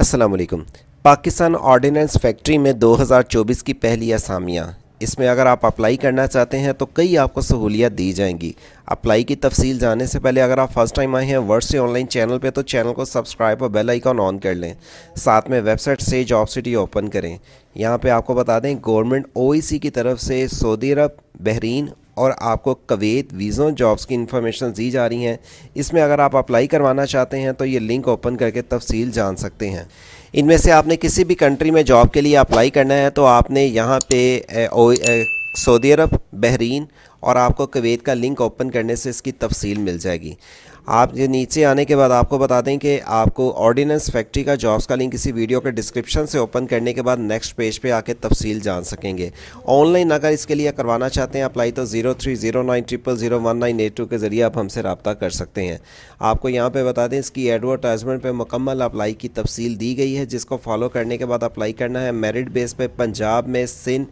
अस्सलाम Pakistan ordnance factory में 2024 की पहली असामियाँ इसमें अगर आप अप्लाई करना चाहते हैं तो कई आपको सहूलियत दी जाएंगी अप्लाई की तफसील जाने से पहले अगर आप फर्स्ट टाइम आए हैं वर्ड से ऑनलाइन चैनल पे तो चैनल को सब्सक्राइब और बेल आइकॉन ऑन कर लें साथ में वेबसाइट से जॉब सिटी ओपन करें यहाँ पे आपको बता दें गवर्नमेंट ओईसी की तरफ से सऊदी अरब बहरीन और आपको कवेत वीज़ों जॉब्स की इन्फॉर्मेशन दी जा रही हैं इसमें अगर आप अप्लाई करवाना चाहते हैं तो ये लिंक ओपन करके तफसील जान सकते हैं इनमें से आपने किसी भी कंट्री में जॉब के लिए अप्लाई करना है तो आपने यहाँ पे सऊदी अरब बहरीन और आपको कवेत का लिंक ओपन करने से इसकी तफसील मिल जाएगी आप ये नीचे आने के बाद आपको बता दें कि आपको ऑर्डिनेंस फैक्ट्री का जॉब्स का लिंक इसी वीडियो के डिस्क्रिप्शन से ओपन करने के बाद नेक्स्ट पेज पे आके तफसील जान सकेंगे ऑनलाइन अगर इसके लिए करवाना चाहते हैं अप्लाई तो zero three zero nine triple zero one nine eight two के ज़रिए आप हमसे रबता कर सकते हैं आपको यहाँ पर बता दें इसकी एडवर्टाइजमेंट पर मुकम्मल अप्लाई की तफसील दी गई है जिसको फॉलो करने के बाद अप्लाई करना है मेरिट बेस पर पंजाब में सिंध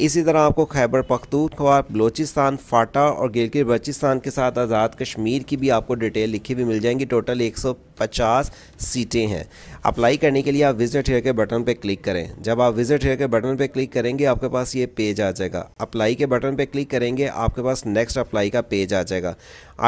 इसी तरह आपको खैबर पख्तूनख्वा बलोचिस्तान फाटा और गिलगित बल्चिस्तान के साथ आज़ाद कश्मीर की भी आपको डिटेल लिखी हुई मिल जाएंगी टोटल 150 सीटें हैं अप्लाई करने के लिए आप विजिट हेयर के बटन पर क्लिक करें जब आप विजिट हेयर के बटन पर क्लिक करेंगे आपके पास ये पेज आ जाएगा अप्लाई के बटन पर क्लिक करेंगे आपके पास नेक्स्ट अप्लाई का पेज आ जाएगा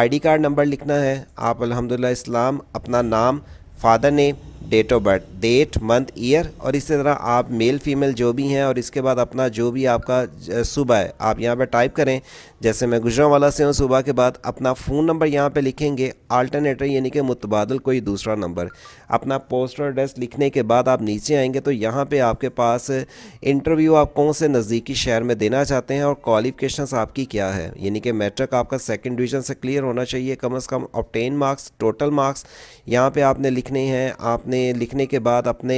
आई कार्ड नंबर लिखना है आप अलहमदिल्ला इस्लाम अपना नाम father name date of birth date month year और इसी तरह आप मेल फीमेल जो भी हैं और इसके बाद अपना जो भी आपका सुबह है आप यहाँ पर टाइप करें जैसे मैं वाला से हूँ सुबह के बाद अपना फ़ोन नंबर यहाँ पर लिखेंगे आल्टरनेटर यानी कि मुतबादल कोई दूसरा नंबर अपना पोस्टर एड्रेस लिखने के बाद आप नीचे आएंगे तो यहाँ पर आपके पास इंटरव्यू आप कौन से नज़दीकी शहर में देना चाहते हैं और क्वालिफिकेशन आपकी क्या है यानी कि मैट्रिक आपका सेकेंड डिवीज़न से क्लियर होना चाहिए कम अज़ कम ऑप्टेन मार्क्स टोटल मार्क्स यहाँ पर आपने लिखने हैं आपने आपने लिखने के बाद अपने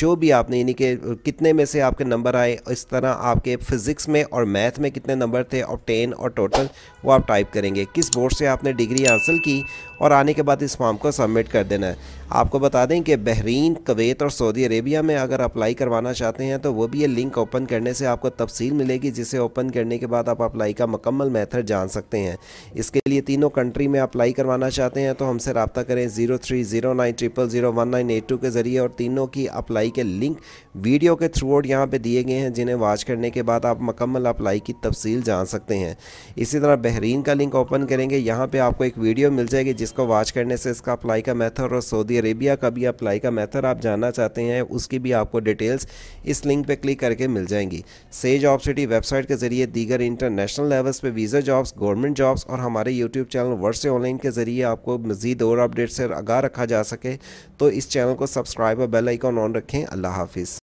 जो भी आपने यानी कि कितने में से आपके नंबर आए इस तरह आपके फ़िज़िक्स में और मैथ में कितने नंबर थे और टेन और टोटल वो आप टाइप करेंगे किस बोर्ड से आपने डिग्री हासिल की और आने के बाद इस फॉर्म को सबमिट कर देना है आपको बता दें कि बहरीन कवैत और सऊदी अरेबिया में अगर अप्लाई करवाना चाहते हैं तो वो भी ये लिंक ओपन करने से आपको तफसील मिलेगी जिसे ओपन करने के बाद आप अप्लाई का मकम्मल मेथड जान सकते हैं इसके लिए तीनों कंट्री में अप्लाई करवाना चाहते हैं तो हमसे रबता करें zero three zero nine triple zero one online eight के ज़रिए और तीनों की अप्लाई के लिंक वीडियो के थ्रू आउट यहाँ पर दिए गए हैं जिन्हें वाच करने के बाद आप मकम्मल अप्लाई की तफसील जान सकते हैं इसी तरह बहरीन का लिंक ओपन करेंगे यहाँ पर आपको एक वीडियो मिल जाएगी जिसको वाच करने से इसका अप्लाई का मैथड और सऊदी अरेबिया का भी अप्लाई का मैथड आप जानना चाहते हैं उसकी भी आपको डिटेल्स इस लिंक पर क्लिक करके मिल जाएंगी से जॉब सिटी वेबसाइट के ज़रिए दीगर इंटरनेशनल लेवल्स पर वीज़ा जॉब्स गवर्नमेंट जॉब्स और हमारे यूट्यूब चैनल वर्ष ऑनलाइन के ज़रिए आपको मज़ीद और अपडेट से आगा रखा जा सके तो इस इस चैनल को सब्सक्राइब और बेल आइकॉन ऑन रखें अल्लाह हाफिज़